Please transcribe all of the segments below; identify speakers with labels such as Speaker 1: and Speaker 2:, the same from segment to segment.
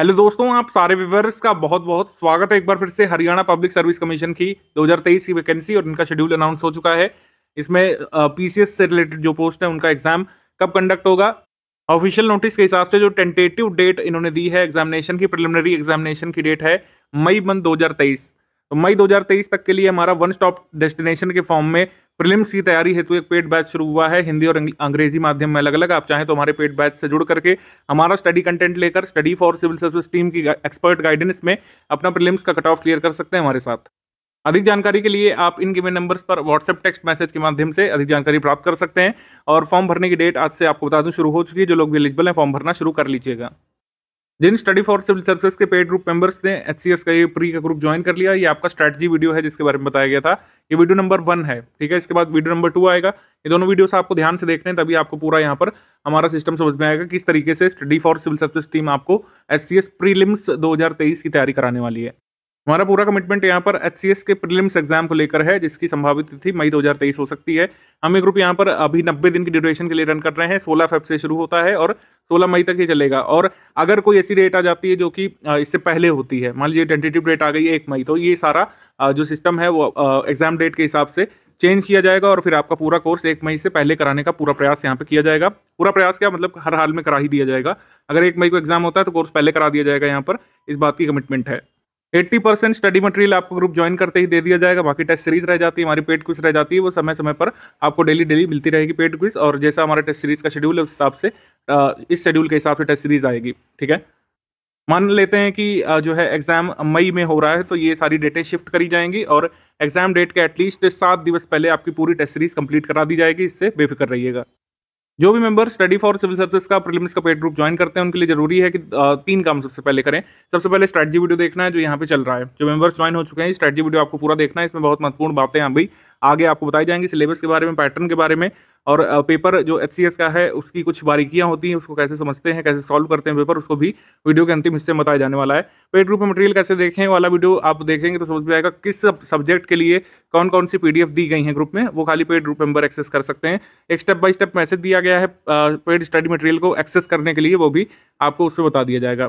Speaker 1: hello दोस्तों आप सारे व्यूवर्स का बहुत बहुत स्वागत है एक बार फिर से हरियाणा पब्लिक सर्विस कमीशन की 2023 की वैकेंसी और उनका शेड्यूल अनाउंस हो चुका है इसमें पीसीएस से रिलेटेड जो पोस्ट है उनका एग्जाम कब कंडक्ट होगा ऑफिशियल नोटिस के हिसाब से जो टेंटेटिव डेट इन्होंने दी है एग्जामिनेशन की प्रिलिमिनरी एग्जामिनेशन की डेट है मई मंथ दो तो मई दो तक के लिए हमारा वन स्टॉप डेस्टिनेशन के फॉर्म में प्रिलिम्स की तैयारी हेतु एक पेड बैच शुरू हुआ है हिंदी और अंग्रेजी माध्यम में अलग अलग आप चाहें तो हमारे पेड बैच से जुड़ करके हमारा स्टडी कंटेंट लेकर study for civil service team की एक्सपर्ट गाइडेंस में अपना प्रिलिम्स का कट ऑफ क्लियर कर सकते हैं हमारे साथ अधिक जानकारी के लिए आप इन गिवन नंबर्स पर व्हाट्सएप टेक्स्ट मैसेज के माध्यम से अधिक जानकारी प्राप्त कर सकते हैं और फॉर्म भरने की डेट आज से आपको बता दूं शुरू हो चुकी है जो लोग भी एलिजिबल हैं फॉर्म भरना शुरू कर लीजिएगा जिन स्टडी फॉर सिविल सर्विस के पेड ग्रुप मेंबर्स ने एच का ये प्री का ग्रुप ज्वाइन कर लिया ये आपका स्ट्रेटजी वीडियो है जिसके बारे में बताया गया था ये वीडियो नंबर वन है ठीक है इसके बाद वीडियो नंबर टू आएगा ये दोनों वीडियोस आपको ध्यान से देखने तभी आपको पूरा यहाँ पर हमारा सिस्टम समझ में आएगा किस तरीके से study for civil service team आपको एस सी प्रीलिम्स 2023 की तैयारी कराने वाली है हमारा पूरा कमिटमेंट यहाँ पर एच के प्रीलिम्स एग्जाम को लेकर है जिसकी संभावित तिथि मई 2023 हो सकती है हम एक ग्रुप यहाँ पर अभी 90 दिन की ड्यूरेशन के लिए रन कर रहे हैं 16 फेब से शुरू होता है और 16 मई तक ही चलेगा और अगर कोई ऐसी डेट आ जाती है जो कि इससे पहले होती है मान लीजिए टेंटेटिव डेट आ गई है एक मई तो ये सारा जो सिस्टम है वो एग्जाम डेट के हिसाब से चेंज किया जाएगा और फिर आपका पूरा कोर्स एक मई से पहले कराने का पूरा प्रयास यहाँ पे किया जाएगा पूरा प्रयास क्या मतलब हर हाल में करा ही दिया जाएगा अगर एक मई को एग्जाम होता है तो कोर्स पहले करा दिया जाएगा यहाँ पर इस बात की कमिटमेंट है एट्टी परसेंट स्टडी मटेरियल आपको ग्रुप ज्वाइन करते ही दे दिया जाएगा बाकी टेस्ट सीरीज रह जाती है हमारी पेड क्विज रह जाती है वो समय समय पर आपको डेली डेली मिलती रहेगी पेड क्विज और जैसा हमारा टेस्ट सीरीज का शेड्यूल है उस हिसाब से इस शेड्यूल के हिसाब से टेस्ट सीरीज आएगी ठीक है मान लेते हैं कि जो है एग्ज़ाम मई में हो रहा है तो ये सारी डेटें शिफ्ट करी जाएंगी और एग्ज़ाम डेट के एटलीस्ट सात दिवस पहले आपकी पूरी टेस्ट सीरीज कंप्लीट करा दी जाएगी इससे बेफिक्र रहिएगा जो भी member study for civil service का प्रीलिम्स का पेड ग्रुप ज्वाइन करते हैं उनके लिए जरूरी है कि तीन काम सबसे पहले करें सबसे पहले स्ट्रेटजी वीडियो देखना है जो यहाँ पे चल रहा है जो मेंबर्स ज्वाइन हो चुके हैं स्ट्रेटजी वीडियो आपको पूरा देखना है इसमें बहुत महत्वपूर्ण बातें अभी आगे आपको बताई जाएंगी सिलेबस के बारे में पैटर्न के बारे में और पेपर जो एच का है उसकी कुछ बारीकियाँ होती हैं उसको कैसे समझते हैं कैसे सॉल्व करते हैं पेपर उसको भी वीडियो के अंतिम हिस्से में बताया जाने वाला है पेड ग्रुप में मटेरियल कैसे देखें वाला वीडियो आप देखेंगे तो समझ में आएगा किस सब्जेक्ट के लिए कौन कौन सी पी दी गई हैं ग्रुप में वो खाली पेड ग्रुप मेंबर एक्सेस कर सकते हैं एक स्टेप बाई स्टेप मैसेज दिया गया है पेड स्टडी मटेरियल को एक्सेस करने के लिए वो भी आपको उस पर बता दिया जाएगा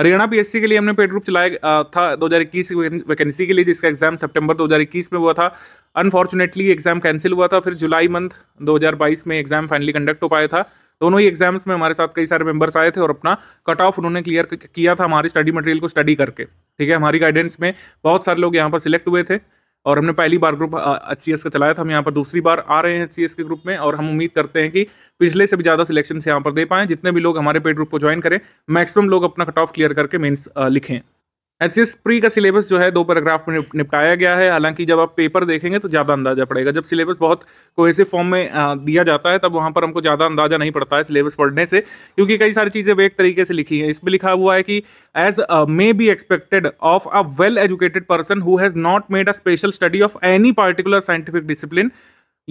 Speaker 1: हरियाणा पीएससी के लिए हमने पेड ग्रुप चलाया था 2021 वैकेंसी के लिए जिसका एग्जाम सितंबर 2021 में हुआ था अनफॉर्चुनेटली एग्जाम कैंसिल हुआ था फिर जुलाई मंथ 2022 में एग्जाम फाइनली कंडक्ट हो पाया था दोनों ही एग्जाम्स में हमारे साथ कई सारे मेंबर्स आए थे और अपना कट ऑफ उन्होंने क्लियर किया था हमारे स्टडी मटेरियल को स्टडी करके ठीक है हमारी गाइडेंस में बहुत सारे लोग यहाँ पर सिलेक्ट हुए थे और हमने पहली बार ग्रुप एच का चलाया था हम यहाँ पर दूसरी बार आ रहे हैं एच के ग्रुप में और हम उम्मीद करते हैं कि पिछले से भी ज़्यादा सिलेक्शन यहाँ पर दे पाएँ जितने भी लोग हमारे पेड ग्रुप को ज्वाइन करें मैक्सिमम लोग अपना कट ऑफ क्लियर करके मेन्स लिखें एच प्री का सिलेबस जो है दो पैराग्राफ में निपटाया गया है हालांकि जब आप पेपर देखेंगे तो ज़्यादा अंदाजा पड़ेगा जब सिलेबस बहुत कोहेसिव फॉर्म में दिया जाता है तब वहाँ पर हमको ज़्यादा अंदाजा नहीं पड़ता है सिलेबस पढ़ने से क्योंकि कई सारी चीज़ें एक तरीके से लिखी हैं इसमें लिखा हुआ है कि as may be expected of a well educated person who has not made a special study of any particular scientific discipline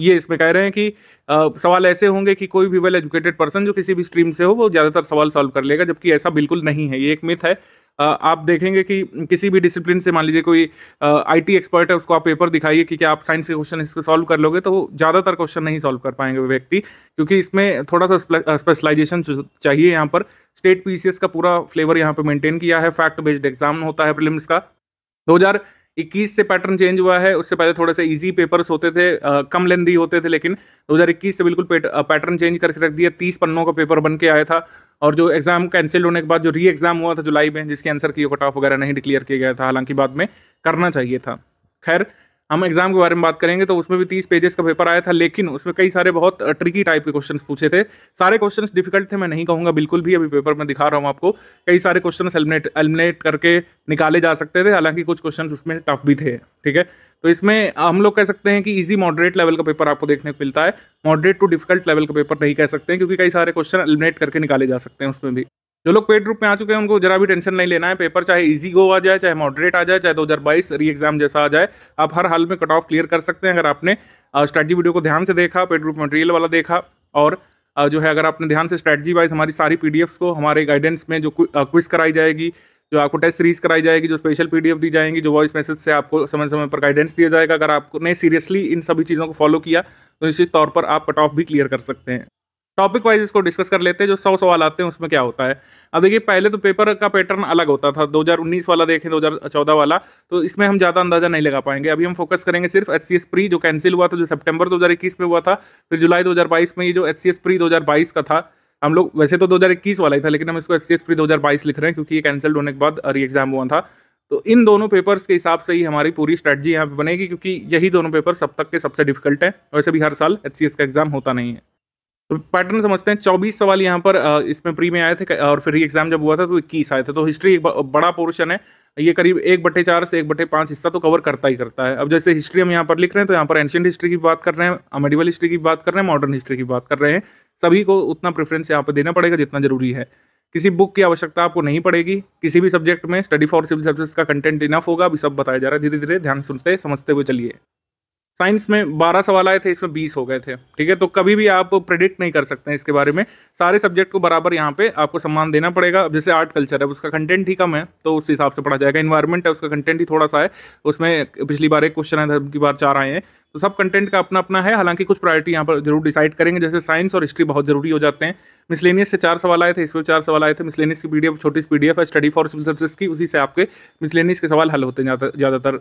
Speaker 1: ये इसमें कह रहे हैं कि आ, सवाल ऐसे होंगे कि कोई भी वेल एजुकेटेड पर्सन जो किसी भी स्ट्रीम से हो वो ज़्यादातर सवाल सॉल्व कर लेगा जबकि ऐसा बिल्कुल नहीं है ये एक मिथ है आ, आप देखेंगे कि किसी भी डिसिप्लिन से मान लीजिए कोई आईटी एक्सपर्ट है उसको आप पेपर दिखाइए कि क्या आप साइंस के क्वेश्चन इसको सॉल्व कर लोगे तो ज़्यादातर क्वेश्चन नहीं सॉल्व कर पाएंगे वो व्यक्ति क्योंकि इसमें थोड़ा सा स्पेशलाइजेशन चाहिए यहाँ पर स्टेट पी का पूरा फ्लेवर यहाँ पर मेनटेन किया है फैक्ट बेस्ड एग्जाम होता है प्रिलिम्स का हज़ार इक्कीस से पैटर्न चेंज हुआ है उससे पहले थोड़े से ईजी पेपर्स होते थे आ, कम लेंदी होते थे लेकिन 2021 से बिल्कुल पैटर्न चेंज करके रख दिया तीस पन्नों का पेपर बन के आया था और जो एग्ज़ाम कैंसिल होने के बाद जो री एग्ज़ाम हुआ था जुलाई में जिसके आंसर की कट ऑफ वगैरह नहीं डिक्लेयर किया गया था हालांकि बाद में करना चाहिए था खैर हम एग्जाम के बारे में बात करेंगे तो उसमें भी तीस पेजेस का पेपर आया था लेकिन उसमें कई सारे बहुत ट्रिकी टाइप के क्वेश्चन पूछे थे सारे क्वेश्चन डिफिकल्ट थे मैं नहीं कहूँगा बिल्कुल भी अभी पेपर में दिखा रहा हूँ आपको कई सारे क्वेश्चन एलिमिनेट एलिमिनेट करके निकाले जा सकते थे हालांकि कुछ क्वेश्चन उसमें टफ भी थे ठीक है तो इसमें हम लोग कह सकते हैं कि इजी मॉडरेट लेवल का पेपर आपको देखने को मिलता है मॉडरेट टू डिफिकल्ट लेवल का पेपर नहीं कह सकते हैं क्योंकि कई सारे क्वेश्चन एलिमिनेट करके निकाले जा सकते हैं उसमें भी जो लोग पेड रूप में आ चुके हैं उनको जरा भी टेंशन नहीं लेना है पेपर चाहे इजी गो आ जाए चाहे मॉडरेट आ जाए चाहे 2022 री एग्जाम जैसा आ जाए आप हर हाल में कट ऑफ क्लियर कर सकते हैं अगर आपने स्ट्रेटजी वीडियो को ध्यान से देखा पेड रूप मटेरियल वाला देखा और जो है अगर आपने ध्यान से स्ट्रेटजी वाइज हमारी सारी पी को हमारे गाइडेंस में जो क्विज कराई जाएगी जो आपको टेस्ट सीरीज कराई जाएगी जो स्पेशल पी दी जाएंगी जो वॉइस मैसेज से आपको समय समय पर गाइडेंस दिया जाएगा अगर आपने सीरियसली इन सभी चीज़ों को फॉलो किया तो निश्चित तौर पर आप कट ऑफ भी क्लियर कर सकते हैं टॉपिक वाइज इसको डिस्कस कर लेते हैं जो सौ सवाल आते हैं उसमें क्या होता है अब देखिए पहले तो पेपर का पैटर्न अलग होता था 2019 वाला देखें 2014 वाला तो इसमें हम ज़्यादा अंदाजा नहीं लगा पाएंगे अभी हम फोकस करेंगे सिर्फ एच सी एस प्री जो कैंसिल हुआ था जो सितंबर 2021 में हुआ था फिर जुलाई 2022 में ये जो एच सी एस प्री 2022 का था हम लोग वैसे तो 2021 वाला ही था लेकिन हम इसको एच सी एस प्री 2022 लिख रहे हैं क्योंकि ये कैंसिल्ड होने के बाद री एग्जाम हुआ था तो इन दोनों पेपर्स के हिसाब से ही हमारी पूरी स्ट्रैटजी यहाँ पर बनेगी क्योंकि यही दोनों पेपर सब तक के सबसे डिफिकल्ट है वैसे भी हर साल एच का एग्जाम होता नहीं है पैटर्न समझते हैं चौबीस सवाल यहाँ पर इसमें प्री में आए थे और फिर एग्जाम जब हुआ था तो इक्कीस आए थे तो हिस्ट्री एक बड़ा पोर्शन है ये करीब एक बटे चार से एक बटे पाँच हिस्सा तो कवर करता ही करता है अब जैसे हिस्ट्री हम यहाँ पर लिख रहे हैं तो यहाँ पर एंशियंट हिस्ट्री की बात कर रहे हैं मेडिवल हिस्ट्री की बात कर रहे हैं मॉडर्न हिस्ट्री की बात कर रहे हैं सभी को उतना प्रेफरेंस यहाँ पर देना पड़ेगा जितना जरूरी है किसी बुक की आवश्यकता आपको नहीं पड़ेगी किसी भी सब्जेक्ट में स्टडी फॉर सिविल सर्विस का कंटेंट इनफ होगा अभी सब बताया जा रहा है धीरे धीरे ध्यान सुनते समझते हुए चलिए साइंस में बारह सवाल आए थे इसमें बीस हो गए थे ठीक है तो कभी भी आप प्रेडिक्ट नहीं कर सकते हैं इसके बारे में सारे सब्जेक्ट को बराबर यहाँ पे आपको सम्मान देना पड़ेगा अब जैसे आर्ट कल्चर है उसका कंटेंट ही कम है तो उस हिसाब से पढ़ा जाएगा इन्वायरमेंट है उसका कंटेंट ही थोड़ा सा है उसमें पिछली बार एक क्वेश्चन है की बार चार आए हैं तो सब कंटेंट का अपना अपना है हालांकि कुछ प्रायोरिटी यहाँ पर जरूर डिसाइड करेंगे जैसे साइंस और हिस्ट्री बहुत जरूरी हो जाते हैं मिसलेनियस से चार सवाल आए थे इसमें चार सवाल आए थे मिसलेनियस की पीडीएफ छोटी सी पीडीएफ है स्टडी फॉर सिविल सर्विस की उसी से आपके मिसलेनियस के सवाल हल होते हैं ज़्यादातर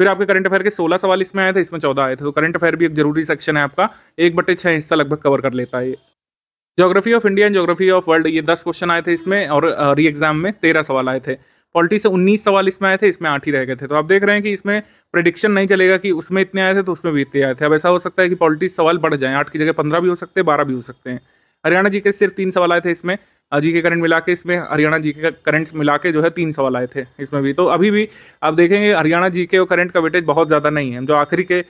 Speaker 1: फिर आपके करंट अफेयर के सोलह सवाल इसमें आए थे इसमें चौदह आए थे तो करंट अफेयर भी एक जरूरी सेक्शन है आपका एक बटे छः हिस्सा लगभग कवर कर लेता है geography of India and geography of world ये दस क्वेश्चन आए थे इसमें और री एग्जाम में तेरह सवाल आए थे पॉलिटी से उन्नीस सवाल इसमें आए थे इसमें आठ ही रह गए थे तो आप देख रहे हैं कि इसमें प्रडिक्शन नहीं चलेगा कि उसमें इतने आए थे तो उसमें भी इतने आए थे अब ऐसा हो सकता है कि पॉलिटी सवाल बढ़ जाए आठ की जगह पंद्रह भी हो सकते हैं बारह भी हो सकते हैं हरियाणा जी के सिर्फ तीन सवाल आए थे इसमें के करंट मिला के इसमें हरियाणा जी के करंट मिला के जो है तीन सवाल आए थे इसमें भी तो अभी भी आप देखेंगे हरियाणा जी के और करंट का वेटेज बहुत ज़्यादा नहीं है जो आखिरी के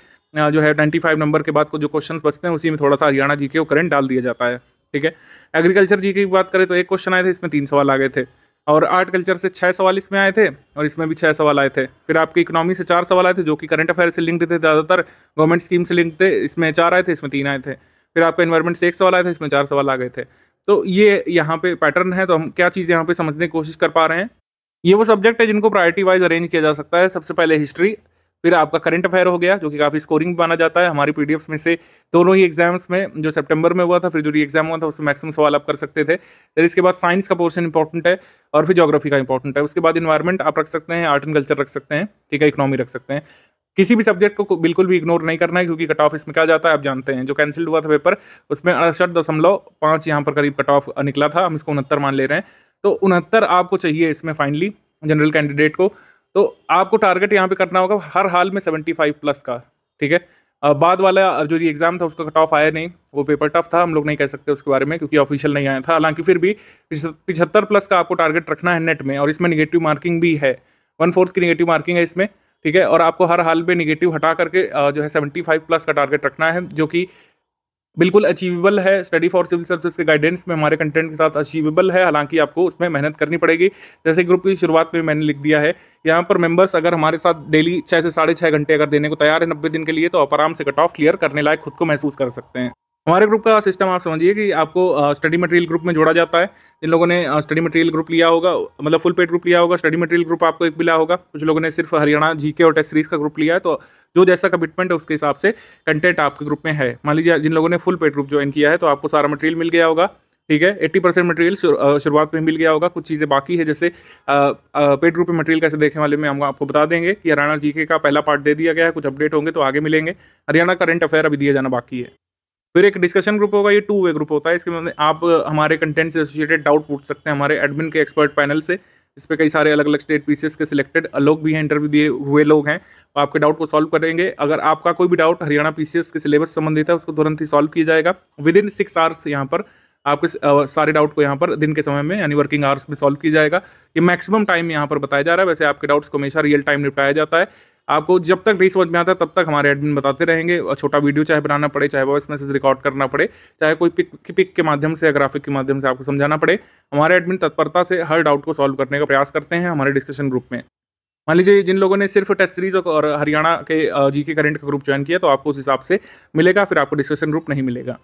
Speaker 1: जो है ट्वेंटी फाइव नंबर के बाद को जो क्वेश्चन बचते हैं उसी में थोड़ा सा हरियाणा जी के और करंट डाल दिया जाता है ठीक है एग्रीकल्चर जी की बात करें तो एक क्वेश्चन आए थे इसमें तीन सवाल आ गए थे और आर्ट कल्चर से छः सवाल इसमें आए थे और इसमें भी छः सवाल आए थे फिर आपके इकोनॉमी से चार सवाल आए थे जो कि करंट अफेयर से लिंक्ड थे ज़्यादातर गवर्नमेंट स्कीम से लिंक्ड थे इसमें चार आए थे इसमें तीन आए थे फिर आपका इन्वायरमेंट से एक सवाल आए थे इसमें चार सवाल आ गए थे तो ये यहाँ पे पैटर्न है तो हम क्या चीज़ यहाँ पे समझने की कोशिश कर पा रहे हैं ये वो सब्जेक्ट है जिनको प्रायोरिटी वाइज अरेंज किया जा सकता है सबसे पहले हिस्ट्री फिर आपका करंट अफेयर हो गया जो कि काफ़ी स्कोरिंग माना जाता है हमारी पी में से दोनों ही एग्जाम्स में जो सितंबर में हुआ था फिर जो री एग्जाम हुआ था उसमें मैक्सिमम सवाल आप कर सकते थे फिर इसके बाद साइंस का पोर्शन इंपॉर्टेंट है और फिर जोग्राफी का इंपॉर्टेंट है उसके बाद इन्वायरमेंट आप रख सकते हैं आर्ट एंड कल्चर रख सकते हैं ठीक है इकनॉमी रख सकते हैं किसी भी सब्जेक्ट को बिल्कुल भी इग्नोर नहीं करना है क्योंकि कट ऑफ इसमें क्या जाता है आप जानते हैं जो कैंसिल हुआ था पेपर उसमें अड़सठ दशमलव पाँच यहाँ पर करीब कट ऑफ निकला था हम इसको उनहत्तर मान ले रहे हैं तो उनहत्तर आपको चाहिए इसमें फाइनली जनरल कैंडिडेट को तो आपको टारगेट यहाँ पे करना होगा हर हाल में सेवेंटी फाइव प्लस का ठीक है बाद वाला जो ये एग्ज़ाम था उसका कट ऑफ आया नहीं वो पेपर टफ था हम लोग नहीं कह सकते उसके बारे में क्योंकि ऑफिशियल नहीं आया था हालांकि फिर भी पिछहत्तर प्लस का आपको टारगेट रखना है नेट में और इसमें निगेटिव मार्किंग भी है वन फोर्थ की निगेटिव मार्किंग है इसमें ठीक है और आपको हर हाल में निगेटिव हटा करके जो है सेवेंटी फाइव प्लस का टारगेट रखना है जो कि बिल्कुल अचीवेबल है स्टडी फॉर सिविल सर्विस के गाइडेंस में हमारे कंटेंट के साथ अचीवेबल है हालांकि आपको उसमें मेहनत करनी पड़ेगी जैसे ग्रुप की शुरुआत में मैंने लिख दिया है यहाँ पर मेंबर्स अगर हमारे साथ डेली छः से साढ़े छः घंटे अगर देने को तैयार है नब्बे दिन के लिए तो आप आराम से कट ऑफ क्लियर करने लायक खुद को महसूस कर सकते हैं हमारे ग्रुप का सिस्टम आप समझिए कि आपको स्टडी मटेरियल ग्रुप में जोड़ा जाता है जिन लोगों ने स्टडी मटेरियल ग्रुप लिया होगा मतलब फुल पेड ग्रुप लिया होगा स्टडी मटेरियल ग्रुप आपको एक मिला होगा कुछ लोगों ने सिर्फ हरियाणा जीके और टेस्ट सीरीज का ग्रुप लिया है तो जो जैसा कमिटमेंट है उसके हिसाब से कंटेंट आपके ग्रुप में है मान लीजिए जिन लोगों ने फुल पेड ग्रुप ज्वाइन किया है तो आपको सारा मटेरियल मिल गया होगा ठीक है एट्टी परसेंट मटेरियल शुरुआत में मिल गया होगा कुछ चीज़ें बाकी है जैसे पेड ग्रुप में मटेरियल कैसे देखने वाले में हम आपको बता देंगे कि हरियाणा जीके का पहला पार्ट दे दिया गया है कुछ अपडेट होंगे तो आगे मिलेंगे हरियाणा करंट अफेयर अभी दिया जाना बाकी है फिर एक डिस्कशन ग्रुप होगा ये टू वे ग्रुप होता है इसके मतलब आप हमारे कंटेंट से एसोसिएटेड डाउट पूछ सकते हैं हमारे एडमिन के एक्सपर्ट पैनल से इस पर कई सारे अलग अलग स्टेट पीसीएस के सिलेक्टेड लोग भी हैं इंटरव्यू दिए हुए लोग हैं तो आपके डाउट को सॉल्व करेंगे अगर आपका कोई भी डाउट हरियाणा पीसीएस के सिलेबस संबंधित है उसको तुरंत ही सॉल्व किया जाएगा विद इन सिक्स आवर्स यहाँ पर आपके सारे डाउट को यहाँ पर दिन के समय में यानी वर्किंग आवर्स में सॉल्व किया जाएगा ये मैक्सिमम टाइम यहाँ पर बताया जा रहा है वैसे आपके डाउट्स को हमेशा रियल टाइम निपटाया जाता है आपको जब तक नहीं समझ में आता तब तक हमारे एडमिन बताते रहेंगे छोटा वीडियो चाहे बनाना पड़े चाहे वॉइस मैसेज रिकॉर्ड करना पड़े चाहे कोई पिक पिक के माध्यम से या ग्राफिक के माध्यम से आपको समझाना पड़े हमारे एडमिन तत्परता से हर डाउट को सॉल्व करने का प्रयास करते हैं हमारे डिस्कशन ग्रुप में मान लीजिए जिन लोगों ने सिर्फ टेस्ट सीरीज और हरियाणा के जी के करंट का ग्रुप ज्वाइन किया तो आपको उस हिसाब से मिलेगा फिर आपको डिस्कशन ग्रुप नहीं मिलेगा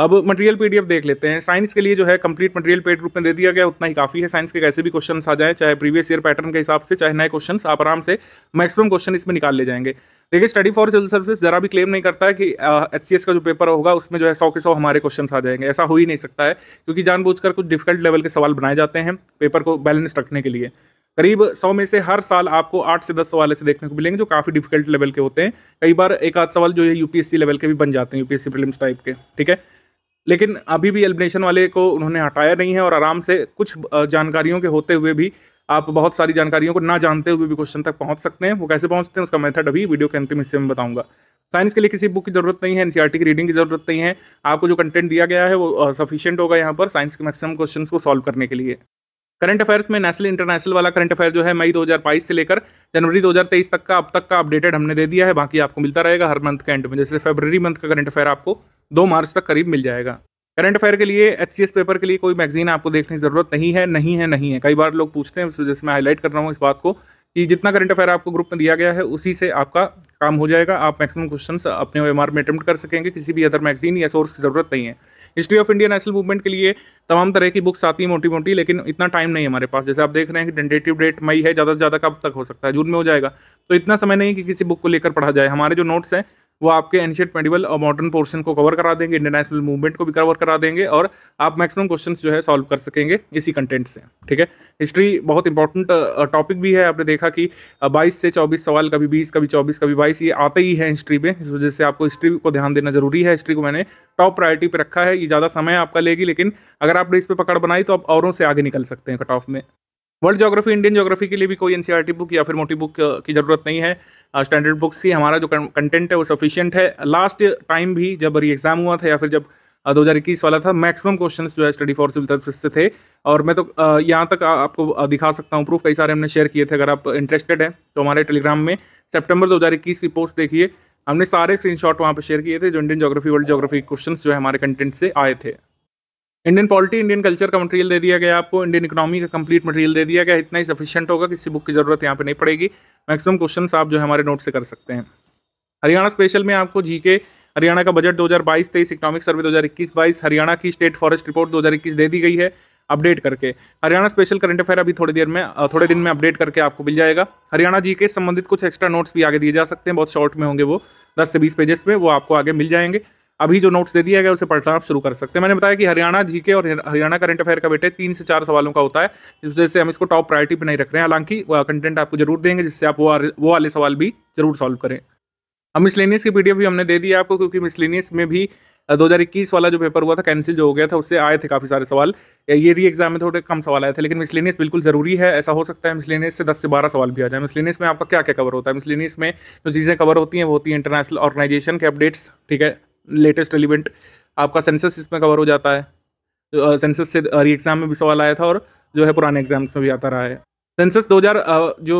Speaker 1: अब मटेरियल पीडीएफ देख लेते हैं साइंस के लिए जो है कंप्लीट मटेरियल पेड रूप में दे दिया गया उतना ही काफ़ी है साइंस के कैसे भी क्वेश्चन आ जाए चाहे प्रीवियस ईयर पैटर्न के हिसाब से चाहे नए क्वेश्चन आप आराम से मैक्सिमम क्वेश्चन इसमें निकाल ले जाएंगे देखिए स्टडी फॉर सिविल सर्विस जरा भी क्लेम नहीं करता है कि एच uh, का जो पेपर होगा उसमें जो है सौ के सौ हमारे क्वेश्चन आ जाएंगे ऐसा हो ही नहीं सकता है क्योंकि जानबूझकर कुछ डिफिकल्ट लेवल के सवाल बनाए जाते हैं पेपर को बैलेंस रखने के लिए करीब सौ में से हर साल आपको आठ से दस सवाल ऐसे देखने को मिलेंगे जो काफ़ी डिफिकल्ट लेवल के होते हैं कई बार एक आध सवाल जो है यूपीएससी लेवल के भी बन जाते हैं यूपीएससी प्रीलिम्स टाइप के ठीक है लेकिन अभी भी एलिमिनेशन वाले को उन्होंने हटाया नहीं है और आराम से कुछ जानकारियों के होते हुए भी आप बहुत सारी जानकारियों को ना जानते हुए भी क्वेश्चन तक पहुंच सकते हैं वो कैसे पहुंचते हैं उसका मेथड अभी वीडियो के अंतिम हिस्से में बताऊंगा साइंस के लिए किसी बुक की जरूरत नहीं है एनसीआर e की रीडिंग की जरूरत नहीं है आपको जो कंटेंट दिया गया है वो सफिशियंट होगा यहाँ पर साइंस के मैक्सिमम क्वेश्चन को सॉल्व करने के लिए करंट अफेयर्स में नेशनल इंटरनेशनल वाला करंट अफेयर जो है मई 2022 से लेकर जनवरी 2023 तक का अब तक का अपडेटेड हमने दे दिया है बाकी आपको मिलता रहेगा हर मंथ के एंड में जैसे फेबररी मंथ का करंट अफेयर आपको दो मार्च तक करीब मिल जाएगा करंट अफेयर के लिए एच पेपर के लिए कोई मैगजीन आपको देखने की ज़रूरत नहीं है नहीं है नहीं है कई बार लोग पूछते हैं जैसे मैं हाईलाइट कर रहा हूँ इस बात को कि जितना करंट अफेयर आपको ग्रुप में दिया गया है उसी से आपका काम हो जाएगा आप मैक्सिमम क्वेश्चंस अपने एम में अटेम्प्ट कर सकेंगे किसी भी अदर मैगजीन या सोर्स की ज़रूरत नहीं है history of India national movement के लिए तमाम तरह की बुक्स आती हैं मोटी मोटी लेकिन इतना टाइम नहीं है हमारे पास जैसे आप देख रहे हैं कि टेंटेटिव डेट मई है ज़्यादा से ज़्यादा कब तक हो सकता है जून में हो जाएगा तो इतना समय नहीं कि किसी बुक को लेकर पढ़ा जाए हमारे जो नोट्स हैं वो आपके एनशियट मेडिवल और मॉडर्न पोर्शन को कवर करा देंगे इंटरनेशनल मूवमेंट को भी कवर करा देंगे और आप मैक्सिमम क्वेश्चन जो है सॉल्व कर सकेंगे इसी कंटेंट से ठीक है हिस्ट्री बहुत इंपॉर्टेंट टॉपिक uh, भी है आपने देखा कि uh, बाईस से चौबीस सवाल कभी बीस कभी चौबीस कभी बाईस ये आते ही है हिस्ट्री में इस वजह से आपको हिस्ट्री को ध्यान देना जरूरी है हिस्ट्री को मैंने टॉप प्रायोरिटी पर रखा है ये ज़्यादा समय आपका लेगी लेकिन अगर आपने इस पर पकड़ बनाई तो आप औरों से आगे निकल सकते हैं कट ऑफ में वर्ल्ड ज्योग्राफी इंडियन जोग्राफी के लिए भी कोई एन बुक e या फिर मोटी बुक की ज़रूरत नहीं है स्टैंडर्ड बुक्स ही हमारा जो कंटेंट है वो सफिशियंट है लास्ट टाइम भी जब री एग्ज़ाम हुआ था या फिर जब दो हज़ार इक्कीस वाला था मैक्सिमम क्वेश्चंस जो है स्टडी फॉर सिविल सर्विस से थे और मैं तो यहाँ तक आपको दिखा सकता हूँ प्रूफ कई सारे हमने शेयर किए थे अगर आप इंटरेस्टेड हैं तो हमारे टेलीग्राम में सितंबर इक्कीस की पोस्ट देखिए हमने सारे स्क्रीनशॉट वहाँ पर शेयर किए थे जो Indian geography world geography question जो है हमारे कंटेंट से आए थे इंडियन पॉलिटी इंडियन कल्चर का मटेरियल दे दिया गया आपको इंडियन इकोनॉमी का कंप्लीट मटेरियल दे दिया गया इतना ही सफिशियंट होगा किसी बुक की जरूरत यहाँ पे नहीं पड़ेगी मैक्सिमम क्वेश्चन आप जो है हमारे नोट से कर सकते हैं हरियाणा स्पेशल में आपको जीके हरियाणा का बजट 2022-23 इकोनॉमिक सर्वे 2021-22 हरियाणा की स्टेट फॉरेस्ट रिपोर्ट 2021 दे दी गई है अपडेट करके हरियाणा स्पेशल करंट अफेयर अभी थोड़ी देर में थोड़े दिन में अपडेट करके आपको मिल जाएगा हरियाणा जी के संबंधित कुछ एक्स्ट्रा नोट्स भी आगे दिए जा सकते हैं बहुत शॉर्ट में होंगे वो दस से बीस पेजेस में वो आपको आगे मिल जाएंगे अभी जो नोट्स दे दिया गया उसे पढ़ना आप शुरू कर सकते हैं मैंने बताया कि हरियाणा जीके और हरियाणा करंट अफेयर का बेटे तीन से चार सवालों का होता है जिस वजह से हम इसको टॉप प्रायोरिटी पर नहीं रख रहे हैं हालांकि कंटेंट आपको जरूर देंगे जिससे आप वो वो वाले सवाल भी जरूर सॉल्व करें हम मिसलेनियस की पीडीएफ भी हमने दे दी आपको क्योंकि मिसलेनियस में भी 2021 वाला जो पेपर हुआ था कैंसिल जो हो गया था उससे आए थे काफ़ी सारे सवाल ये री एग्जाम में थोड़े कम सवाल आए थे लेकिन मिसलेनियस बिल्कुल ज़रूरी है ऐसा हो सकता है मिसलेनियस से 10 से 12 सवाल भी आ जाए मिसलेनियस में आपका क्या क्या कवर होता है मिसलेनियस में जो चीज़ें कवर होती हैं वो होती हैं इंटरनेशनल ऑर्गेनाइजेशन के अपडेट्स ठीक है लेटेस्ट रेलिवेंट आपका सेंसस इसमें कवर हो जाता है सेंसस से री एग्ज़ाम में भी सवाल आया था और जो है पुराने एग्जाम्स में भी आता रहा है सेंसस 2000 जो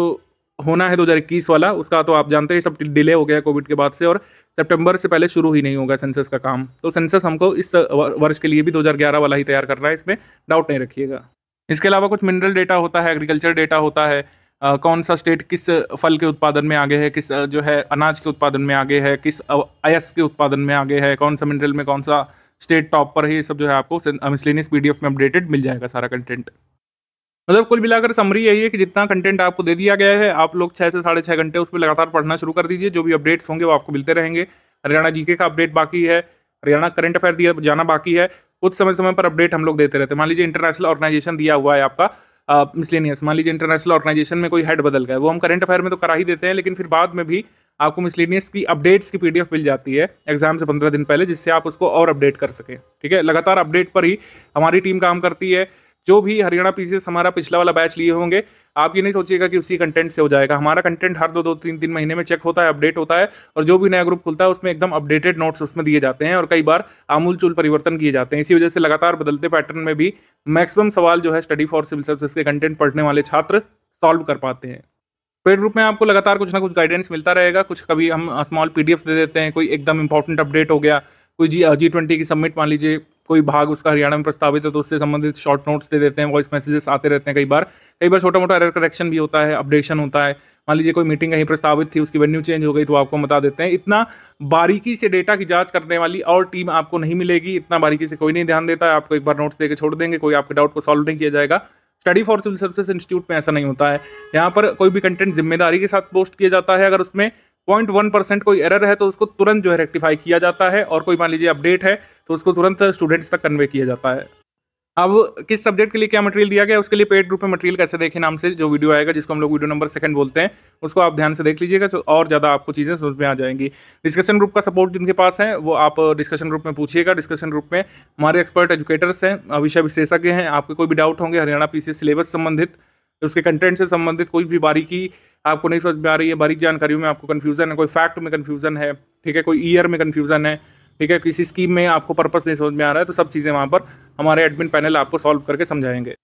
Speaker 1: होना है 2021 वाला उसका तो आप जानते हैं सब डिले हो गया कोविड के बाद से और सितंबर से पहले शुरू ही नहीं होगा सेंसस का काम तो सेंसस हमको इस वर्ष के लिए भी 2011 वाला ही तैयार करना है इसमें डाउट नहीं रखिएगा इसके अलावा कुछ मिनरल डेटा होता है एग्रीकल्चर डेटा होता है कौन सा स्टेट किस फल के उत्पादन में आगे है किस जो है अनाज के उत्पादन में आगे है किस अयस के उत्पादन में आगे है कौन सा मिनरल में कौन सा स्टेट टॉप पर है ये सब जो है आपको मिसलिनियस पी में अपडेटेड मिल जाएगा सारा कंटेंट मतलब कुल मिलाकर समरी यही है कि जितना कंटेंट आपको दे दिया गया है आप लोग छः से साढ़े छः घंटे उस पर लगातार पढ़ना शुरू कर दीजिए जो भी अपडेट्स होंगे वो आपको मिलते रहेंगे हरियाणा जीके का अपडेट बाकी है हरियाणा करंट अफेयर दिया जाना बाकी है कुछ समय समय पर अपडेट हम लोग देते रहते हैं मान लीजिए इंटरनेशनल ऑर्गेनाइजेशन दिया हुआ है आपका मिसलेनियस मान लीजिए इंटरनेशनल ऑर्गेनाइजेशन में कोई हेड बदल गया वो हम करंट अफेयर में तो करा ही देते हैं लेकिन फिर बाद में भी आपको मिसलेनियस की अपडेट्स की पीडीएफ मिल जाती है एग्जाम से पंद्रह दिन पहले जिससे आप उसको और अपडेट कर सकें ठीक है लगातार अपडेट पर ही हमारी टीम काम करती है जो भी हरियाणा पीसीएस हमारा पिछला वाला बैच लिए होंगे आप ये नहीं सोचिएगा कि उसी कंटेंट से हो जाएगा हमारा कंटेंट हर दो दो तीन तीन महीने में चेक होता है अपडेट होता है और जो भी नया ग्रुप खुलता है उसमें एकदम अपडेटेड नोट्स उसमें दिए जाते हैं और कई बार आमूल चूल परिवर्तन किए जाते हैं इसी वजह से लगातार बदलते पैटर्न में भी मैक्सिमम सवाल जो है स्टडी फॉर सिविल सर्विस के कंटेंट पढ़ने वाले छात्र सॉल्व कर पाते हैं पेड ग्रुप में आपको लगातार कुछ ना कुछ गाइडेंस मिलता रहेगा कुछ कभी हम स्मॉल पीडीएफ दे देते हैं कोई एकदम इंपॉर्टेंट अपडेट हो गया कोई जी जी ट्वेंटी की सबमिट मान लीजिए कोई भाग उसका हरियाणा में प्रस्तावित है तो उससे संबंधित शॉर्ट नोट्स दे देते हैं वॉइस मैसेजेस आते रहते हैं कई बार कई बार छोटा मोटा एरर करेक्शन भी होता है अपडेशन होता है मान लीजिए कोई मीटिंग कहीं प्रस्तावित थी उसकी वेन्यू चेंज हो गई तो आपको बता देते हैं इतना बारीकी से डेटा की जाँच करने वाली और टीम आपको नहीं मिलेगी इतना बारीकी से कोई नहीं ध्यान देता है आपको एक बार नोट्स देकर छोड़ देंगे कोई आपके डाउट को सॉल्व नहीं किया जाएगा study for civil service institute में ऐसा नहीं होता है यहाँ पर कोई भी कंटेंट जिम्मेदारी के साथ पोस्ट किया जाता है अगर उसमें पॉइंट वन परसेंट कोई एरर है तो उसको तुरंत जो है रेक्टिफाई किया जाता है और कोई मान लीजिए अपडेट है तो उसको तुरंत स्टूडेंट्स तक कन्वे किया जाता है अब किस सब्जेक्ट के लिए क्या मटेरियल दिया गया उसके लिए पेड ग्रुप में मटेरियल कैसे देखें नाम से जो वीडियो आएगा जिसको हम लोग वीडियो नंबर सेकंड बोलते हैं उसको आप ध्यान से देख लीजिएगा तो और ज़्यादा आपको चीज़ें समझ में आ जाएंगी डिस्कशन ग्रुप का सपोर्ट जिनके पास है वो आप डिस्कशन ग्रुप में पूछिएगा डिस्कशन ग्रुप में हमारे एक्सपर्ट एजुकेटर्स हैं विषय विशेषज्ञ हैं आपके कोई भी डाउट होंगे हरियाणा पी सिलेबस संबंधित उसके कंटेंट से संबंधित कोई भी बारीकी आपको नहीं समझ में आ रही है बारीक जानकारियों में आपको कन्फ्यूज़न है कोई फैक्ट में कन्फ्यूज़न है ठीक है कोई ईयर में कन्फ्यूज़न है ठीक है किसी स्कीम में आपको पर्पस नहीं समझ में आ रहा है तो सब चीज़ें वहाँ पर हमारे एडमिन पैनल आपको सॉल्व करके समझाएंगे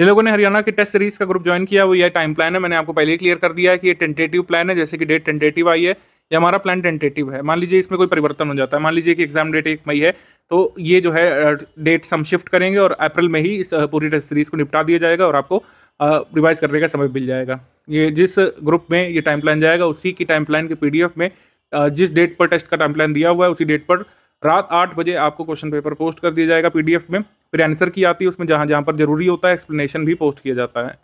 Speaker 1: जिन लोगों ने हरियाणा के टेस्ट सीरीज़ का ग्रुप ज्वाइन किया वो ये टाइम प्लान है मैंने आपको पहले ही क्लियर कर दिया है कि ये टेंटेटिव प्लान है जैसे कि डेट टेंटेटिव आई है ये हमारा प्लान टेंटेटिव है मान लीजिए इसमें कोई परिवर्तन हो जाता है मान लीजिए कि एग्जाम डेट एक मई है तो ये जो है डेट हम शिफ्ट करेंगे और अप्रैल में ही इस पूरी टेस्ट सीरीज़ को निपटा दिया जाएगा और आपको रिवाइज करने का समय मिल जाएगा ये जिस ग्रुप में ये टाइम प्लान जाएगा उसी की टाइम प्लान के पी में जिस डेट पर टेस्ट का टाइम प्लान दिया हुआ है उसी डेट पर रात आठ बजे आपको क्वेश्चन पेपर पोस्ट कर दिया जाएगा पीडीएफ में फिर आंसर की आती है उसमें जहाँ जहाँ पर जरूरी होता है एक्सप्लेनेशन भी पोस्ट किया जाता है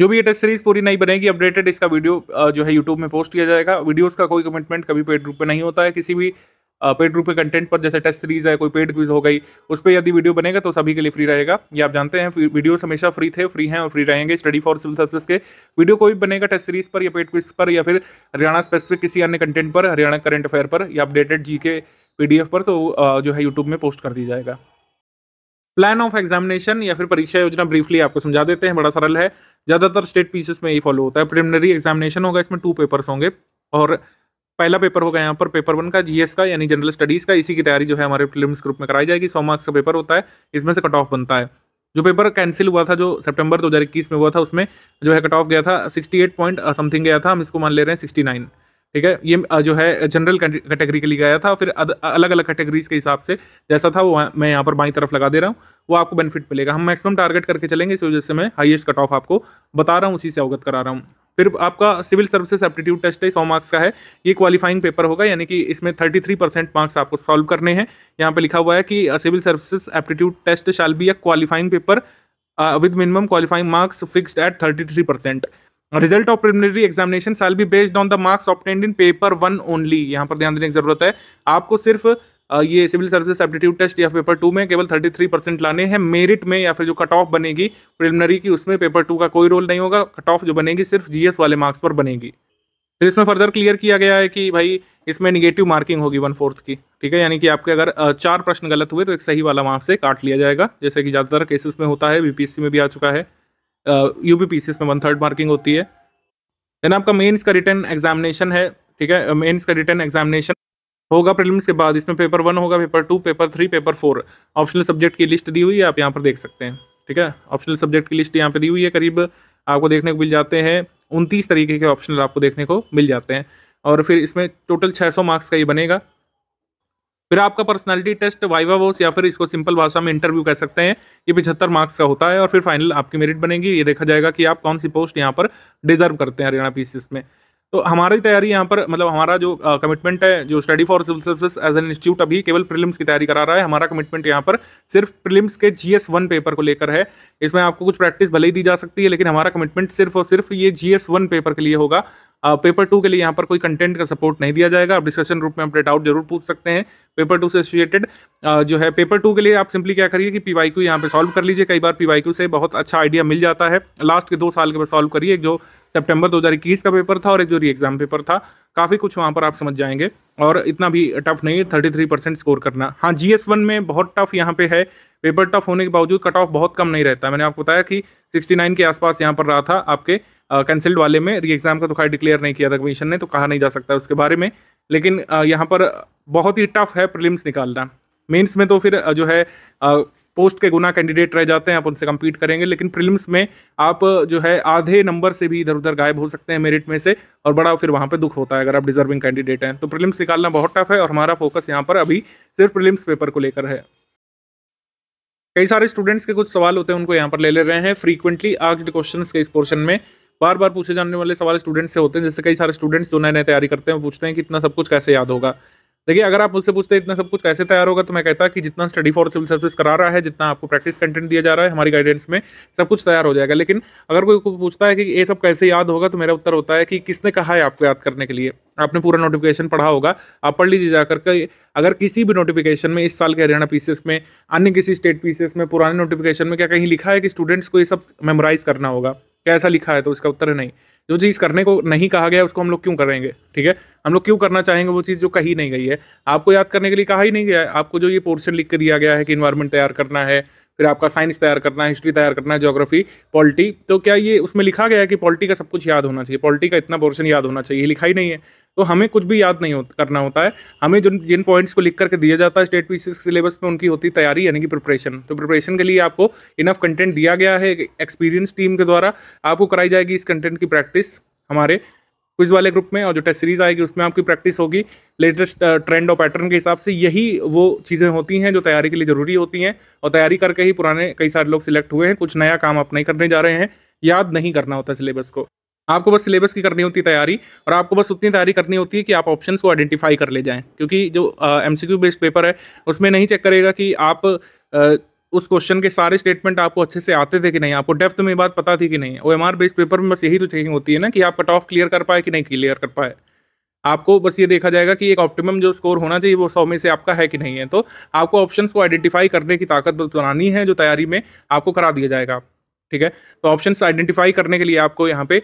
Speaker 1: जो भी ये टेस्ट सीरीज पूरी नहीं बनेगी अपडेटेड इसका वीडियो जो है यूट्यूब में पोस्ट किया जाएगा वीडियोस का कोई कमिटमेंट कभी पेड रूप में नहीं होता है किसी भी पेड रूप के कंटेंट पर जैसे टेस्ट सीरीज है कोई पेड क्विज हो गई उस पर यदि वीडियो बनेगा तो सभी के लिए फ्री रहेगा ये आप जानते हैं वीडियो हमेशा फ्री थे फ्री हैं और फ्री रहेंगे स्टडी फॉर सिविल सर्विस के वीडियो कोई बनेगा टेस्ट सीरीज पर या पेड क्विज पर या फिर हरियाणा स्पेसिफिक किसी अन्य कंटेंट पर हरियाणा करंट अफेयर पर या अपडेटेड जी के पीडीएफ पर तो जो है यूट्यूब में पोस्ट कर दिया जाएगा प्लान ऑफ एग्जामिनेशन या फिर परीक्षा योजना ब्रीफली आपको समझा देते हैं बड़ा सरल है ज़्यादातर स्टेट पीसेस में ये फॉलो होता है प्रिलिमिनरी एग्जामिनेशन होगा इसमें टू पेपर्स होंगे और पहला पेपर होगा यहाँ पर पेपर वन का जीएस का यानी जनरल स्टडीज़ का इसी की तैयारी जो है हमारे फिल्म ग्रुप में कराई जाएगी सौ मार्क्स का पेपर होता है इसमें से कट ऑफ बनता है जो पेपर कैंसिल हुआ था जो सितंबर 2021 में हुआ था उसमें जो है कट ऑफ गया था 68 पॉइंट समथिंग गया था हम इसको मान ले रहे हैं 69 ठीक है ये जो है जनरल कैटेगरी के लिए गया था फिर अलग अलग कैटेगरीज के हिसाब से जैसा था वो मैं यहाँ पर बाई तरफ लगा दे रहा हूँ वो आपको बेनिफिट मिलेगा हम मैक्सिमम टारगेट करके चलेंगे इस वजह से मैं हाईएस्ट कट ऑफ आपको बता रहा हूँ उसी से अवगत करा रहा हूँ फिर आपका सिविल सर्विसेज एप्टीट्यूड टेस्ट है सौ मार्क्स का है ये क्वालिफाइंग पेपर होगा यानी कि इसमें थर्टी थ्री परसेंट मार्क्स आपको सॉल्व करने हैं यहाँ पे लिखा हुआ है कि civil services aptitude test shall be a qualifying paper with minimum qualifying marks fixed at thirty three percent result of preliminary examination shall be based on the marks obtained in paper one only यहाँ पर ध्यान देने की जरूरत है आपको सिर्फ ये सिविल सर्विस एप्टीट्यूड टेस्ट या पेपर टू में केवल थर्टी थ्री परसेंट लाने हैं मेरिट में या फिर जो कट ऑफ बनेगी प्रिलिमिनरी की उसमें पेपर टू का कोई रोल नहीं होगा कट ऑफ जो बनेगी सिर्फ जीएस वाले मार्क्स पर बनेगी फिर इसमें फर्दर क्लियर किया गया है कि भाई इसमें निगेटिव मार्किंग होगी वन फोर्थ की ठीक है यानी कि आपके अगर चार प्रश्न गलत हुए तो एक सही वाला मार्क्स से काट लिया जाएगा जैसे कि ज़्यादातर केसेस में होता है बीपीएससी में भी आ चुका है यू बी पी सी में वन थर्ड मार्किंग होती है देन आपका मेन्स का रिटर्न एग्जामिनेशन है ठीक है मेन्स का रिटर्न एग्जामिनेशन होगा प्रीलिम्स के बाद इसमें पेपर वन होगा paper two paper three paper four optional subject की लिस्ट दी हुई है आप यहाँ पर देख सकते हैं ठीक है ऑप्शनल सब्जेक्ट की लिस्ट यहाँ पर दी हुई है करीब आपको देखने को मिल जाते हैं उनतीस तरीके के ऑप्शनल आपको देखने को मिल जाते हैं और फिर इसमें टोटल सौ मार्क्स का ये बनेगा फिर आपका पर्सनालिटी टेस्ट वाइवा वोस या फिर इसको सिंपल भाषा में इंटरव्यू कह सकते हैं ये पिछहत्तर मार्क्स का होता है और फिर फाइनल आपकी मेरिट बनेगी ये देखा जाएगा कि आप कौन सी पोस्ट यहाँ पर डिजर्व करते हैं हरियाणा पी में तो हमारी तैयारी यहाँ पर मतलब हमारा जो कमिटमेंट है जो study for civil service as an institute अभी केवल प्रीलिम्स की तैयारी करा रहा है हमारा कमिटमेंट यहाँ पर सिर्फ प्रीलिम्स के जी एस वन पेपर को लेकर है इसमें आपको कुछ प्रैक्टिस भले ही दी जा सकती है लेकिन हमारा कमिटमेंट सिर्फ और सिर्फ ये जी एस वन पेपर के लिए होगा पेपर टू के लिए यहाँ पर कोई कंटेंट का सपोर्ट नहीं दिया जाएगा आप डिस्कशन रूप में अपडेट आउट जरूर पूछ सकते हैं पेपर टू से एसोसिएटेड जो है पेपर टू के लिए आप सिंपली क्या करिए कि पी वाई क्यू यहाँ पर सॉल्व कर लीजिए कई बार पी वाई क्यू से बहुत अच्छा आइडिया मिल जाता है लास्ट के दो साल के बाद सॉल्व करिए जो हज़ार इक्कीस का पेपर था और एक जो री एग्जाम पेपर था काफ़ी कुछ वहाँ पर आप समझ जाएंगे और इतना भी टफ नहीं है थर्टी थ्री परसेंट स्कोर करना हाँ जी एस वन में बहुत टफ यहाँ पे है पेपर टफ होने के बावजूद कट ऑफ बहुत कम नहीं रहता मैंने आपको बताया कि सिक्सटी नाइन के आसपास यहाँ पर रहा था आपके कैंसिल्ड वाले में री एग्ज़ाम का तो खैर डिक्लेयर नहीं किया था कमीशन ने तो कहा नहीं जा सकता उसके बारे में लेकिन यहाँ पर बहुत ही टफ है प्रिलिम्स निकालना मेंस में तो फिर जो है पोस्ट के गुना कैंडिडेट रह जाते हैं आप उनसे कम्पीट करेंगे लेकिन प्रिलिम्स में आप जो है आधे नंबर से भी इधर उधर गायब हो सकते हैं मेरिट में से और बड़ा फिर वहाँ पे दुख होता है अगर आप डिजर्विंग कैंडिडेट हैं तो प्रिलिम्स निकालना बहुत टफ है और हमारा फोकस यहाँ पर अभी सिर्फ प्रिलिम्स पेपर को लेकर है कई सारे स्टूडेंट्स के कुछ सवाल होते हैं उनको यहाँ पर ले ले रहे हैं फ्रीक्वेंटली आज क्वेश्चन के इस पोर्शन में बार बार पूछे जाने वाले सवाल स्टूडेंट से होते हैं जैसे कई सारे स्टूडेंट्स जो नए नए तैयारी करते हैं पूछते हैं कि इतना सब कुछ कैसे याद होगा देखिए अगर आप मुझसे पूछते हैं इतना सब कुछ कैसे तैयार होगा तो मैं कहता कि जितना स्टडी फॉर सिविल सर्विस करा रहा है जितना आपको प्रैक्टिस कंटेंट दिया जा रहा है हमारी गाइडेंस में सब कुछ तैयार हो जाएगा लेकिन अगर कोई पूछता है कि ये सब कैसे याद होगा तो मेरा उत्तर होता है कि किसने कहा है आपको याद करने के लिए आपने पूरा नोटिफिकेशन पढ़ा होगा आप पढ़ लीजिए जाकर के अगर किसी भी नोटिफिकेशन में इस साल के हरियाणा पीसीएस में अन्य किसी स्टेट पीसीएस में पुराने नोटिफिकेशन में क्या कहीं लिखा है कि स्टूडेंट्स को ये सब मेमोराइज करना होगा क्या ऐसा लिखा है तो इसका उत्तर है नहीं जो चीज़ करने को नहीं कहा गया उसको हम लोग क्यों करेंगे ठीक है हम लोग क्यों करना चाहेंगे वो चीज़ जो कही नहीं गई है आपको याद करने के लिए कहा ही नहीं गया है आपको जो ये पोर्शन लिख के दिया गया है कि इन्वायरमेंट तैयार करना है फिर आपका साइंस तैयार करना है हिस्ट्री तैयार करना है जोग्राफी पॉलिटी तो क्या ये उसमें लिखा गया है कि पॉलिटी का सब कुछ याद होना चाहिए पॉलिटी का इतना पोर्शन याद होना चाहिए लिखा ही नहीं है तो हमें कुछ भी याद नहीं हो, करना होता है हमें जिन जिन पॉइंट्स को लिख करके दिया जाता है स्टेट पीसीएस के सिलेबस में उनकी होती तैयारी यानी कि प्रिपरेशन तो प्रिपरेशन के लिए आपको इनफ कंटेंट दिया गया है एक्सपीरियंस टीम के द्वारा आपको कराई जाएगी इस कंटेंट की प्रैक्टिस हमारे क्विज वाले ग्रुप में और जो टेस्ट सीरीज आएगी उसमें आपकी प्रैक्टिस होगी लेटेस्ट ट्रेंड और पैटर्न के हिसाब से यही वो चीज़ें होती हैं जो तैयारी के लिए ज़रूरी होती हैं और तैयारी करके ही पुराने कई सारे लोग सिलेक्ट हुए हैं कुछ नया काम आप नहीं करने जा रहे हैं याद नहीं करना होता सिलेबस को आपको बस सिलेबस की करनी होती है तैयारी और आपको बस उतनी तैयारी करनी होती है कि आप ऑप्शंस को आइडेंटिफाई कर ले जाएं क्योंकि जो एम सी बेस्ड पेपर है उसमें नहीं चेक करेगा कि आप उस क्वेश्चन के सारे स्टेटमेंट आपको अच्छे से आते थे कि नहीं आपको डेप्थ में बात पता थी कि नहीं O M R based paper में बस यही तो चेकिंग होती है ना कि आप कट ऑफ क्लियर कर पाए कि नहीं क्लियर कर पाए आपको बस ये देखा जाएगा कि एक ऑप्टिमम जो स्कोर होना चाहिए वो सौ में से आपका है कि नहीं है तो आपको ऑप्शंस को आइडेंटिफाई करने की ताकत बनानी है जो तैयारी में आपको करा दिया जाएगा ठीक है तो ऑप्शन आइडेंटिफाई करने के लिए आपको यहाँ पे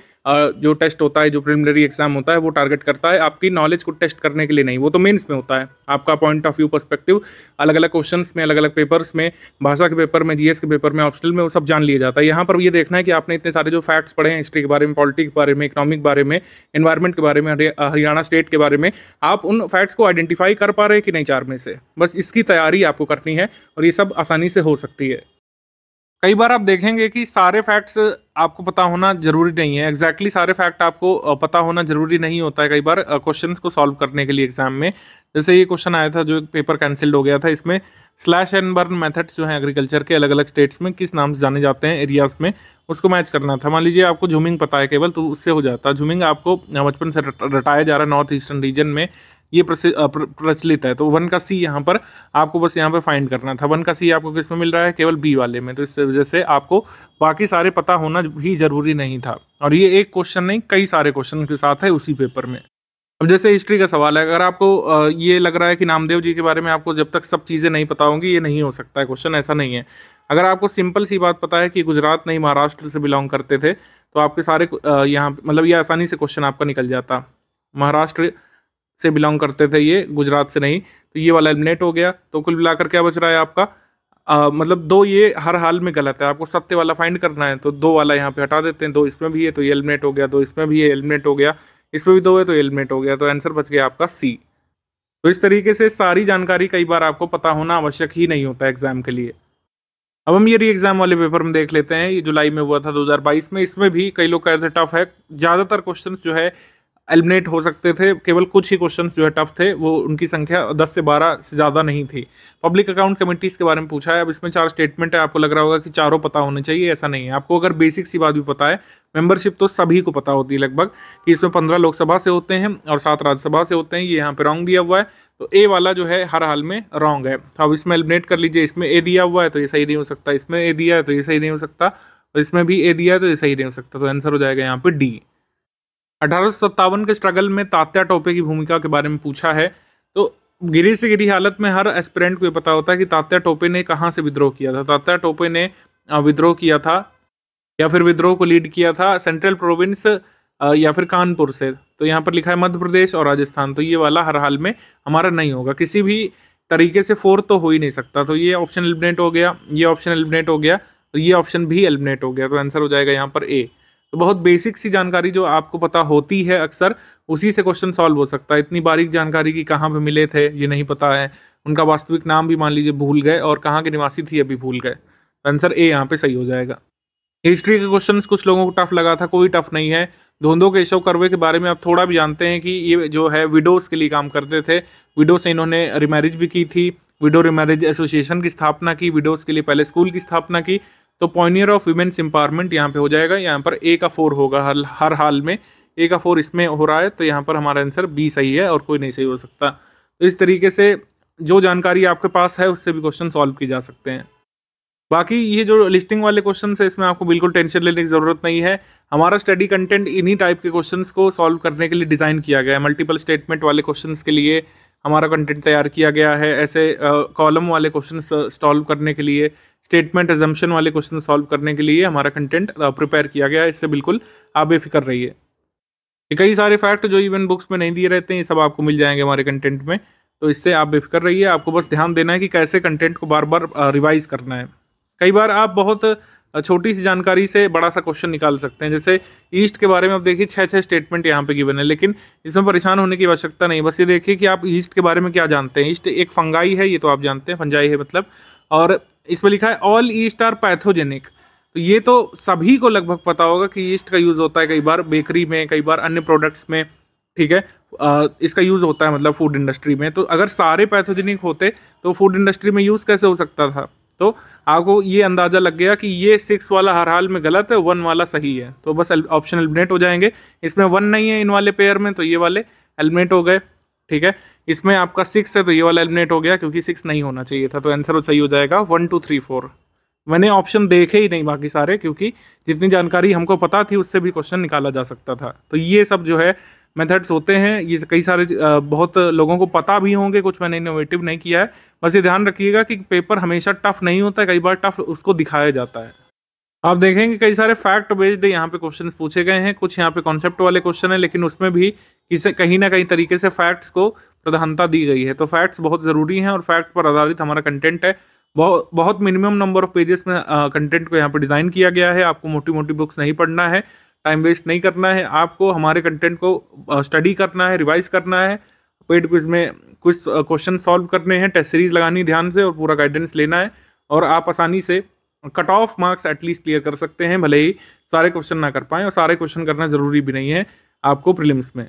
Speaker 1: जो टेस्ट होता है जो प्रिलिमिनरी एग्जाम होता है वो टारगेट करता है आपकी नॉलेज को टेस्ट करने के लिए नहीं वो तो मेन्स में होता है आपका पॉइंट ऑफ व्यू परस्पेक्टिव अलग अलग क्वेश्चन में अलग अलग पेपर्स में भाषा के पेपर में जीएस के पेपर में ऑप्शनल में वो सब जान लिया जाता है यहाँ पर ये देखना है कि आपने इतने सारे जो फैक्ट्स पढ़े हैं हिस्ट्री के बारे में पॉलिटिक्स के बारे में इकोनॉमिक बारे में इन्वायरमेंट के बारे में हरियाणा स्टेट के बारे में आप उन फैक्ट्स को आइडेंटिफाई कर पा रहे हैं कि नहीं चार में से बस इसकी तैयारी आपको करनी है और ये सब आसानी से हो सकती है कई बार आप देखेंगे कि सारे फैक्ट्स आपको पता होना जरूरी नहीं है एग्जैक्टली exactly सारे फैक्ट आपको पता होना जरूरी नहीं होता है कई बार क्वेश्चन को सॉल्व करने के लिए एग्जाम में जैसे ये क्वेश्चन आया था जो पेपर कैंसिल्ड हो गया था इसमें स्लैश एंड बर्न मेथड्स जो है एग्रीकल्चर के अलग अलग स्टेट्स में किस नाम से जाने जाते हैं एरियाज में उसको मैच करना था मान लीजिए आपको झूमिंग पता है केवल तो उससे हो जाता है झूमिंग आपको बचपन से रटाया जा रहा है नॉर्थ ईस्टर्न रीजन में ये प्रचलित है तो वन का सी यहाँ पर आपको बस यहाँ पर फाइंड करना था वन का सी आपको किस में मिल रहा है केवल बी वाले में तो इस वजह से आपको बाकी सारे पता होना भी ज़रूरी नहीं था और ये एक क्वेश्चन नहीं कई सारे क्वेश्चन के साथ है उसी पेपर में अब जैसे हिस्ट्री का सवाल है अगर आपको ये लग रहा है कि नामदेव जी के बारे में आपको जब तक सब चीज़ें नहीं पता होंगी ये नहीं हो सकता है क्वेश्चन ऐसा नहीं है अगर आपको सिंपल सी बात पता है कि गुजरात नहीं महाराष्ट्र से बिलोंग करते थे तो आपके सारे यहाँ मतलब ये आसानी से क्वेश्चन आपका निकल जाता महाराष्ट्र से बिलोंग करते थे ये गुजरात से नहीं तो ये वाला एलिमिनेट हो गया तो कुल मिलाकर क्या बच रहा है आपका आ, मतलब दो ये हर हाल में गलत है आपको सत्य वाला फाइंड करना है तो दो वाला यहाँ पे हटा देते हैं दो इसमें भी है तो ये एलिमिनेट हो गया दो इसमें भी है एलिमिनेट हो गया इसमें भी दो है तो एलिमिनेट हो गया तो आंसर बच गया आपका सी तो इस तरीके से सारी जानकारी कई बार आपको पता होना आवश्यक ही नहीं होता एग्जाम के लिए अब हम ये री एग्जाम वाले पेपर में देख लेते हैं ये जुलाई में हुआ था 2022 में इसमें भी कई लोग कह रहे थे टफ है ज़्यादातर क्वेश्चंस जो है एलिमिनेट हो सकते थे केवल कुछ ही क्वेश्चंस जो है टफ थे वो उनकी संख्या 10 से 12 से ज़्यादा नहीं थी पब्लिक अकाउंट कमिटीज़ के बारे में पूछा है अब इसमें चार स्टेटमेंट है आपको लग रहा होगा कि चारों पता होने चाहिए ऐसा नहीं है आपको अगर बेसिक सी बात भी पता है मेंबरशिप तो सभी को पता होती है लगभग कि इसमें पंद्रह लोकसभा से होते हैं और सात राज्यसभा से होते हैं ये यहाँ पर रॉन्ग दिया हुआ है तो ए वाला जो है हर हाल में रॉन्ग है तो अब इसमें एलिमिनेट कर लीजिए इसमें ए दिया हुआ है तो ये सही नहीं हो सकता इसमें ए दिया है तो ये सही नहीं हो सकता और इसमें भी ए दिया है तो ये सही नहीं हो सकता तो आंसर हो जाएगा यहाँ पर डी अठारह के स्ट्रगल में तात्या टोपे की भूमिका के बारे में पूछा है तो गिरी से गिरी हालत में हर एस्पिरेंट को ये पता होता है कि तात्या टोपे ने कहाँ से विद्रोह किया था तात्या टोपे ने विद्रोह किया था या फिर विद्रोह को लीड किया था सेंट्रल प्रोविंस या फिर कानपुर से तो यहाँ पर लिखा है मध्य प्रदेश और राजस्थान तो ये वाला हर हाल में हमारा नहीं होगा किसी भी तरीके से फोर तो हो ही नहीं सकता तो ये ऑप्शन एलिमिनेट हो गया ये ऑप्शन एलिमिनेट हो गया तो ये ऑप्शन भी एलिमिनेट हो गया तो आंसर हो जाएगा यहाँ पर ए तो बहुत बेसिक सी जानकारी जो आपको पता होती है अक्सर उसी से क्वेश्चन सॉल्व हो सकता है इतनी बारीक जानकारी कि कहाँ पे मिले थे ये नहीं पता है उनका वास्तविक नाम भी मान लीजिए भूल गए और कहाँ के निवासी थी अभी भूल गए आंसर ए यहाँ पे सही हो जाएगा हिस्ट्री के क्वेश्चन कुछ लोगों को टफ लगा था कोई टफ नहीं है धोंधो केशव करवे के बारे में आप थोड़ा भी जानते हैं कि ये जो है विडोज़ के लिए काम करते थे विडो से इन्होंने रिमैरिज भी की थी विडो रिमैरिज एसोसिएशन की स्थापना की विडोज़ के लिए पहले स्कूल की स्थापना की तो पॉइनियर ऑफ वुमेन्स एम्पावरमेंट यहाँ पे हो जाएगा यहाँ पर ए का फोर होगा हर हर हाल में ए का फोर इसमें हो रहा है तो यहाँ पर हमारा आंसर बी सही है और कोई नहीं सही हो सकता तो इस तरीके से जो जानकारी आपके पास है उससे भी क्वेश्चन सॉल्व किए जा सकते हैं बाकी ये जो लिस्टिंग वाले क्वेश्चन है इसमें आपको बिल्कुल टेंशन लेने की ज़रूरत नहीं है हमारा स्टडी कंटेंट इन्हीं टाइप के क्वेश्चन को सॉल्व करने के लिए डिज़ाइन किया गया है मल्टीपल स्टेटमेंट वाले क्वेश्चन के लिए हमारा कंटेंट तैयार किया गया है ऐसे कॉलम uh, वाले क्वेश्चन सॉल्व करने के लिए स्टेटमेंट एजम्पन वाले क्वेश्चन सॉल्व करने के लिए हमारा कंटेंट प्रिपेयर किया गया है इससे बिल्कुल आप बेफिक्र रहिए कई सारे फैक्ट जो इवन बुक्स में नहीं दिए रहते हैं ये सब आपको मिल जाएंगे हमारे कंटेंट में तो इससे आप बेफिक्र रहिए आपको बस ध्यान देना है कि कैसे कंटेंट को बार बार रिवाइज करना है कई बार आप बहुत छोटी सी जानकारी से बड़ा सा क्वेश्चन निकाल सकते हैं जैसे ईस्ट के बारे में आप देखिए छः छः स्टेटमेंट यहाँ पे गिवन है लेकिन इसमें परेशान होने की आवश्यकता नहीं बस ये देखिए कि आप ईस्ट के बारे में क्या जानते हैं ईस्ट एक फंगाई है ये तो आप जानते हैं फंजाई है मतलब और इसमें लिखा है ऑल ईस्ट आर पैथोजेनिक तो ये तो सभी को लगभग पता होगा कि ईस्ट का यूज़ होता है कई बार बेकरी में कई बार अन्य प्रोडक्ट्स में ठीक है इसका यूज़ होता है मतलब फूड इंडस्ट्री में तो अगर सारे पैथोजेनिक होते तो फूड इंडस्ट्री में यूज़ कैसे हो सकता था तो आपको ये अंदाज़ा लग गया कि ये सिक्स वाला हर हाल में गलत है वन वाला सही है तो बस ऑप्शन एलिमिनेट हो जाएंगे इसमें वन नहीं है इन वाले पेयर में तो ये वाले एलिमिनेट हो गए ठीक है इसमें आपका सिक्स है तो ये वाला एलिमिनेट हो गया क्योंकि सिक्स नहीं होना चाहिए था तो आंसर तो सही हो जाएगा वन टू थ्री फोर मैंने ऑप्शन देखे ही नहीं बाकी सारे क्योंकि जितनी जानकारी हमको पता थी उससे भी क्वेश्चन निकाला जा सकता था तो ये सब जो है मेथड्स होते हैं ये कई सारे बहुत लोगों को पता भी होंगे कुछ मैंने इनोवेटिव नहीं किया है बस ये ध्यान रखिएगा कि पेपर हमेशा टफ नहीं होता है कई बार टफ उसको दिखाया जाता है आप देखेंगे कई सारे फैक्ट बेस्ड यहाँ पे क्वेश्चंस पूछे गए हैं कुछ यहाँ पे कॉन्सेप्ट वाले क्वेश्चन है लेकिन उसमें भी किसे कहीं ना कहीं तरीके से फैक्ट्स को प्रधानता दी गई है तो फैक्ट्स बहुत ज़रूरी हैं और फैक्ट पर आधारित हमारा कंटेंट है बहुत बहुत मिनिमम नंबर ऑफ पेजेस में कंटेंट को यहाँ पर डिज़ाइन किया गया है आपको मोटी मोटी बुक्स नहीं पढ़ना है टाइम वेस्ट नहीं करना है आपको हमारे कंटेंट को स्टडी करना है रिवाइज करना है पेड क्विज में कुछ क्वेश्चन सॉल्व करने हैं टेस्ट सीरीज लगानी ध्यान से और पूरा गाइडेंस लेना है और आप आसानी से cut off marks at least clear कर सकते हैं भले ही सारे क्वेश्चन ना कर पाएँ और सारे क्वेश्चन करना ज़रूरी भी नहीं है आपको प्रिलिम्स में